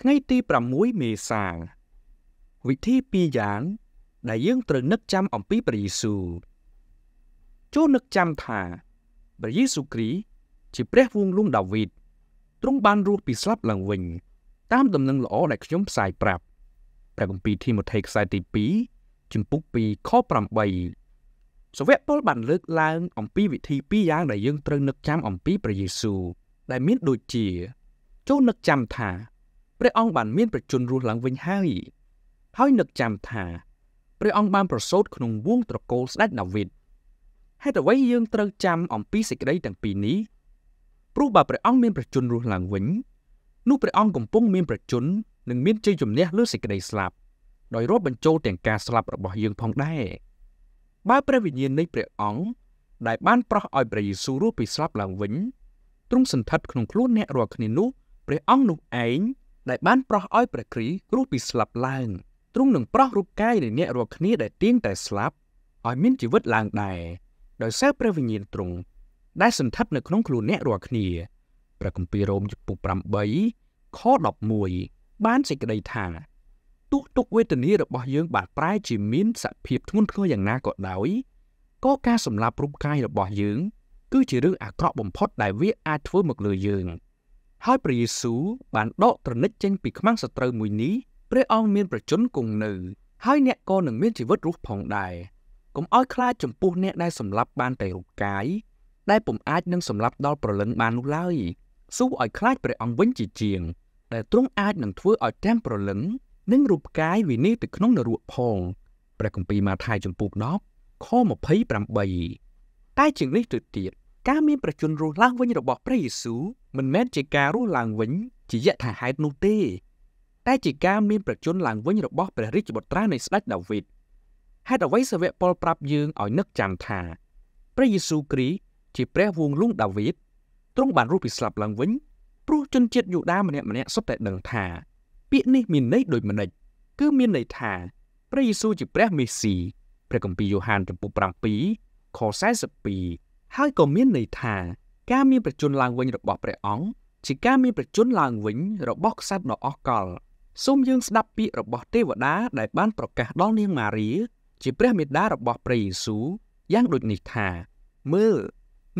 ថ្ងៃទី6មេសា វិធី2យ៉ាង ដែលយើងត្រូវនឹកចាំអំពីព្រះយេស៊ូវចូលនឹកចាំថាព្រះយេស៊ូវគ្រីស្ទជាព្រះវងលំដាវីតទ្រង់បានរស់ពីស្លាប់ឡើងវិញ តាមដំណឹងល្អដែលខ្ញុំផ្សាយប្រាប់ព្រះគម្ពីរធីម៉ូថេខ្សែទី2ជំពូក2ខ8សាវកពលបានលើកឡើងអំពីវិធី2យ៉ាងដែលយើងត្រូវនឹកចាំអំពីព្រះយេស៊ូវដែលមាន ដូចជាចូលនឹកចាំថាព្រះអង្គបានមានប្រជញ្ញរស់ឡើងវិញហើយហើយនឹកចាំថាព្រះអង្គបានប្រសូតក្នុងវងត្រកូលស្ដេចដាវីតហេតុអ្វីយើងត្រូវចាំអំពីសេចក្តីទាំងពីរនេះព្រោះបើព្រះអង្គមានប្រជញ្ញរស់ឡើងវិញនោះព្រះអង្គកំពុងមានប្រជញ្ញនិងមានជ័យជំនះលើសេចក្តីស្លាប់ដោយរាប់បញ្ចូលទាំងការស្លាប់របស់យើងផងដែរបើព្រះវិញ្ញាណនៃព្រះអង្គដែលបានប្រោះឲ្យព្រះយេស៊ូវរស់ពីស្លាប់ឡើងវិញទ្រង់សន្តិដ្ឋក្នុងខ្លួនអ្នករាល់គ្នានោះព្រះអង្គនោះឯងដែលបានប្រោះឲ្យព្រះគ្រីគ្រោះពីស្លាប់ឡើង ទ្រង់នឹងប្រោះរូបកាយនៃអ្នករាល់គ្នាដែលទៀងតែស្លាប់ឲ្យមានជីវិតឡើងដែរដោយសារព្រះវិញ្ញាណទ្រង់ដែលសន្តិដ្ឋនៅក្នុងខ្លួនអ្នករាល់គ្នាព្រះគម្ពីររ៉ូមចំពុក8ខ11បានសេចក្តីថាទុកទុកវេទនារបស់យើងបានប្រែជាមានសភាពធ្ងន់ធ្ងរយ៉ាងណាក៏ដោយក៏ការសម្លាប់រូបកាយរបស់យើង គឺជារឿងអាក្រក់បំផុតដែលវាអាចធ្វើមកលើយើង។ហើយព្រះយេស៊ូវបានដកត្រនិចចេញពីខ្មាំងសត្រូវមួយនេះព្រះអង្គមានប្រជញ្ញគង់នៅហើយអ្នកក៏នឹងមានជីវិតរស់ផងដែរកុំឲ្យខ្លាចចំពោះអ្នកដែលសម្លាប់បានតែរូបកាយដែលពុំអាចនឹងសម្លាប់ដល់ប្រលឹងបាននោះឡើយស៊ូឲ្យខ្លាចព្រះអង្គវិញជាជាងដែលទ្រង់អាចនឹងធ្វើឲ្យទាំងប្រលឹងនិងរូបកាយវិនិច្ឆ័យទៅក្នុងនរកផងព្រះគម្ពីរម៉ាថាយចំពុក10ខ28តែជាងនេះទៅទៀតការមានប្រជញ្ញរស់ឡើងវិញរបស់ព្រះយេស៊ូវមិនមែនជាការរស់ឡើងវិញជាយថាហេតុនោះទេតែជាការមានប្រជញ្ញឡើងវិញរបស់ព្រះរាជបុត្រានៃស្ដេចដាវីតហេតុអ្វីសាវកប៉ុលប្រាប់យើងឲ្យនឹកចាំថាព្រះយេស៊ូវគ្រីស្ទជាព្រះវងលុងដាវីតទ្រង់បានរស់ពីស្លាប់ឡើងវិញព្រោះជនជាតិយូដាម្នាក់ម្នាក់សុទ្ធតែដឹងថាពាក្យនេះមានន័យដូចម្ដេចគឺមានន័យថាព្រះយេស៊ូវជាព្រះមេស៊ីព្រះគម្ពីរយ៉ូហានចំពោះ7ខ42ហើយក៏មានន័យថាការមានប្រជញ្ញឡើងវិញរបស់ព្រះអង្គជាការមានប្រជញ្ញឡើងវិញរបស់ក្សត្រដ៏អស្ចារ្យសូមយើងស្ដាប់ពាក្យរបស់ទេវតា ដែលបាន ប្រកាសដល់នាងម៉ារី ជាព្រះមេដារបស់ព្រះយេស៊ូវយ៉ាងដូចនេះថាមើល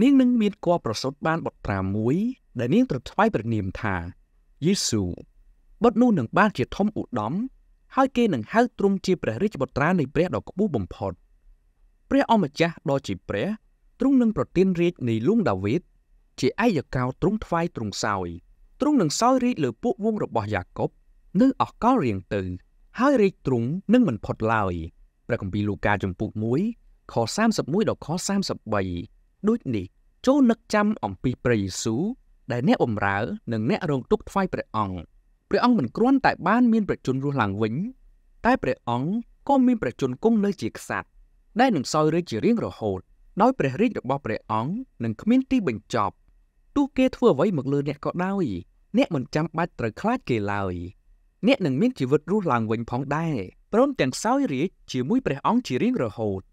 នាងនឹងមានគភ៌ប្រសូតបានបុត្រាមួយដែលនាងត្រូវថ្វាយព្រះនាមថាយេស៊ូវបុត្រនោះនឹងបាន ជាធំឧត្តមហើយគេនឹងហៅទ្រង់ជាព្រះរាជបុត្រានៃព្រះដ៏ខ្ពស់បំផុតព្រះអម្ចាស់ដ៏ជាព្រះទ្រង់នឹងប្រទានរាជនៃលួងដាវីតជាឯកកោទ្រង់ថ្វាយទ្រង់សោយ ទ្រង់នឹងសោយរាជលើពួកវងរបស់យ៉ាកុបនៅអកលរៀងទៅ ហើយរាជទ្រង់នឹងមិនផុតឡើយព្រះគម្ពីរលូកាចំពុក1ខ31ដល់ខ33ដូចនេះចូលនឹកចាំអំពីព្រះយេស៊ូវដែលអ្នកបម្រើនិងអ្នករងទុក្ខថ្វាយព្រះអង្គព្រះអង្គមិនគ្រាន់តែបានមានប្រជញ្ញរស់ឡើងវិញតែព្រះអង្គក៏មានប្រជញ្ញគង់នៅជាក្សត្រដែលនឹងសោយរាជជារៀងរហូត។ដោយព្រះរាជរបស់ព្រះអង្គនឹងគ្មានទីបញ្ចប់ទោះគេធ្វើអ្វីមកលើអ្នកក៏ដោយ អ្នកមិនចាំបាច់ត្រូវខ្លាចគេឡើយអ្នកនឹងមានជីវិតរស់ឡើងវិញផងដែរព្រមទាំងសោយរាជជាមួយព្រះអង្គជារៀងរហូត។